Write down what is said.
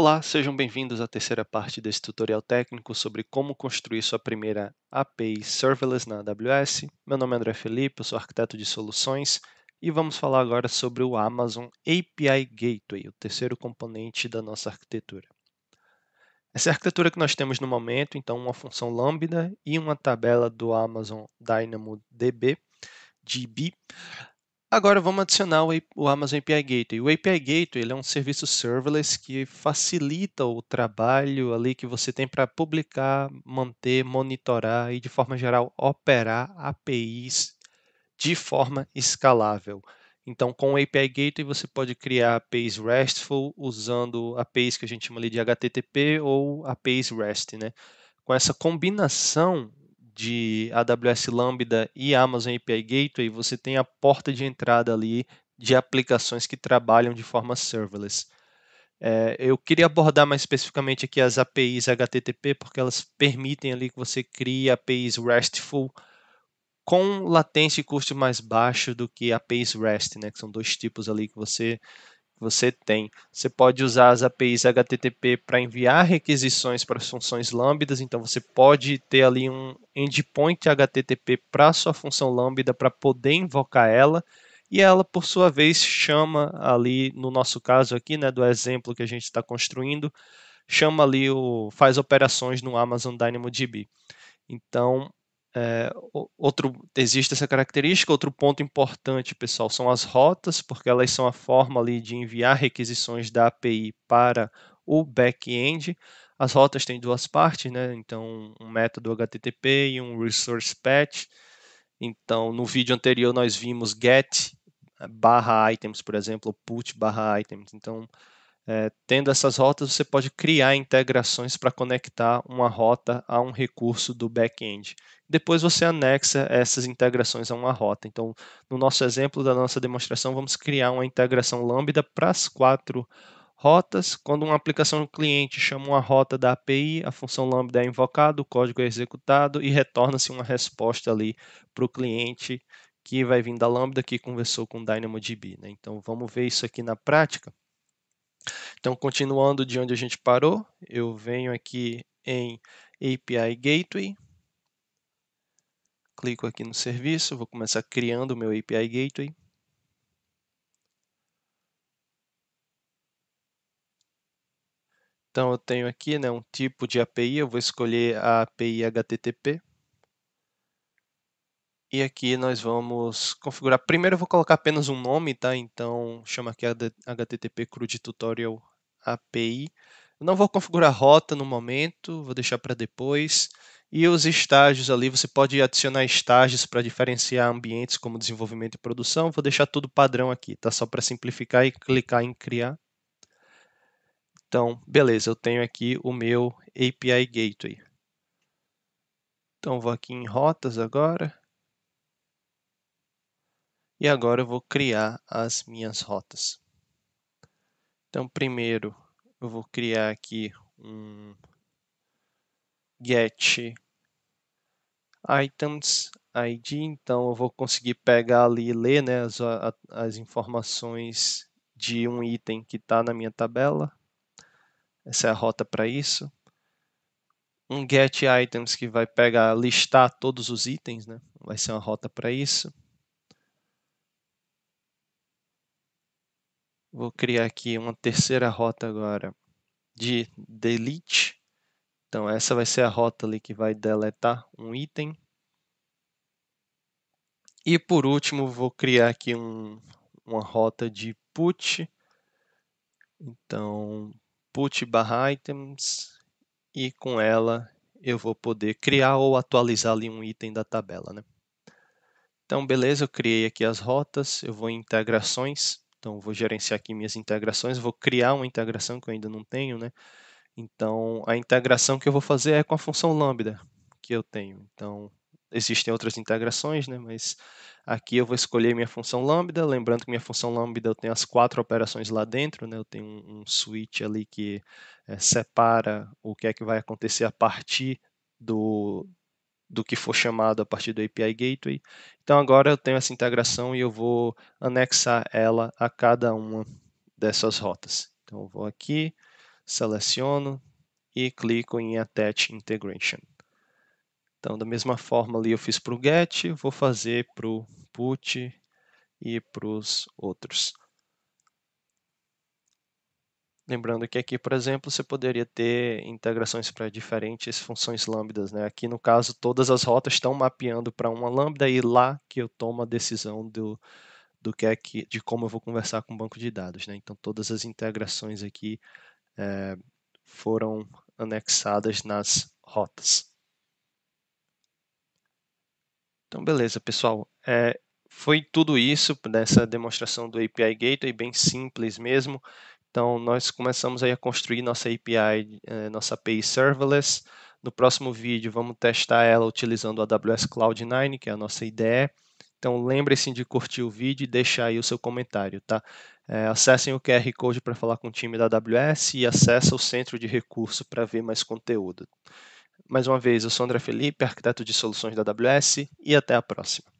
Olá, sejam bem-vindos à terceira parte desse tutorial técnico sobre como construir sua primeira API Serverless na AWS. Meu nome é André Felipe, eu sou arquiteto de soluções e vamos falar agora sobre o Amazon API Gateway, o terceiro componente da nossa arquitetura. Essa é a arquitetura que nós temos no momento, então uma função Lambda e uma tabela do Amazon DynamoDB, DB, Agora vamos adicionar o Amazon API Gateway. O API Gateway ele é um serviço serverless que facilita o trabalho ali que você tem para publicar, manter, monitorar e de forma geral operar APIs de forma escalável. Então, com o API Gateway você pode criar APIs RESTful usando APIs que a gente chama de HTTP ou APIs REST, né? Com essa combinação, de AWS Lambda e Amazon API Gateway, você tem a porta de entrada ali de aplicações que trabalham de forma serverless. É, eu queria abordar mais especificamente aqui as APIs HTTP, porque elas permitem ali que você crie APIs RESTful com latência e custo mais baixo do que APIs REST, né, que são dois tipos ali que você você tem. Você pode usar as APIs HTTP para enviar requisições para as funções lambdas, então você pode ter ali um endpoint HTTP para a sua função lambda para poder invocar ela, e ela por sua vez chama ali, no nosso caso aqui, né, do exemplo que a gente está construindo, chama ali o faz operações no Amazon DynamoDB. Então, é, outro existe essa característica. Outro ponto importante, pessoal, são as rotas, porque elas são a forma ali de enviar requisições da API para o back-end. As rotas têm duas partes, né? Então, um método HTTP e um resource path. Então, no vídeo anterior nós vimos get barra items, por exemplo, put barra items. Então, é, tendo essas rotas, você pode criar integrações para conectar uma rota a um recurso do back-end. Depois você anexa essas integrações a uma rota. Então, no nosso exemplo da nossa demonstração, vamos criar uma integração Lambda para as quatro rotas. Quando uma aplicação cliente chama uma rota da API, a função lambda é invocada, o código é executado e retorna-se uma resposta ali para o cliente que vai vir da lambda que conversou com o DynamoDB. Né? Então vamos ver isso aqui na prática. Então, continuando de onde a gente parou, eu venho aqui em API Gateway, clico aqui no serviço, vou começar criando o meu API Gateway. Então, eu tenho aqui né, um tipo de API, eu vou escolher a API HTTP. E aqui nós vamos configurar. Primeiro eu vou colocar apenas um nome, tá? Então chama aqui HTTP CRUD Tutorial API. Eu não vou configurar rota no momento, vou deixar para depois. E os estágios ali, você pode adicionar estágios para diferenciar ambientes como desenvolvimento e produção. Vou deixar tudo padrão aqui, tá? Só para simplificar e clicar em criar. Então, beleza, eu tenho aqui o meu API Gateway. Então, vou aqui em rotas agora. E agora eu vou criar as minhas rotas. Então, primeiro eu vou criar aqui um get items id, então eu vou conseguir pegar ali e ler né, as, as informações de um item que está na minha tabela. Essa é a rota para isso. Um get items que vai pegar listar todos os itens, né? Vai ser uma rota para isso. Vou criar aqui uma terceira rota agora de delete. Então essa vai ser a rota ali que vai deletar um item. E por último, vou criar aqui um, uma rota de put. Então put barra items e com ela eu vou poder criar ou atualizar ali um item da tabela, né? Então beleza, eu criei aqui as rotas, eu vou em integrações. Então, vou gerenciar aqui minhas integrações, vou criar uma integração que eu ainda não tenho, né? Então, a integração que eu vou fazer é com a função lambda que eu tenho. Então, existem outras integrações, né? Mas aqui eu vou escolher minha função lambda, lembrando que minha função lambda eu tenho as quatro operações lá dentro, né? Eu tenho um, um switch ali que é, separa o que é que vai acontecer a partir do, do que for chamado a partir do API Gateway. Então agora eu tenho essa integração e eu vou anexar ela a cada uma dessas rotas. Então eu vou aqui, seleciono e clico em Attach Integration. Então da mesma forma ali eu fiz para o GET, vou fazer para o PUT e para os outros. Lembrando que aqui, por exemplo, você poderia ter integrações para diferentes funções lambdas. Né? Aqui, no caso, todas as rotas estão mapeando para uma lambda e lá que eu tomo a decisão do, do que é que, de como eu vou conversar com o banco de dados. Né? Então, todas as integrações aqui é, foram anexadas nas rotas. Então, beleza, pessoal. É, foi tudo isso nessa demonstração do API Gateway, bem simples mesmo. Então, nós começamos aí a construir nossa API, eh, nossa API serverless. No próximo vídeo, vamos testar ela utilizando a AWS Cloud9, que é a nossa IDE. Então, lembre-se de curtir o vídeo e deixar aí o seu comentário, tá? É, acessem o QR Code para falar com o time da AWS e acessem o centro de recurso para ver mais conteúdo. Mais uma vez, eu sou André Felipe, arquiteto de soluções da AWS, e até a próxima.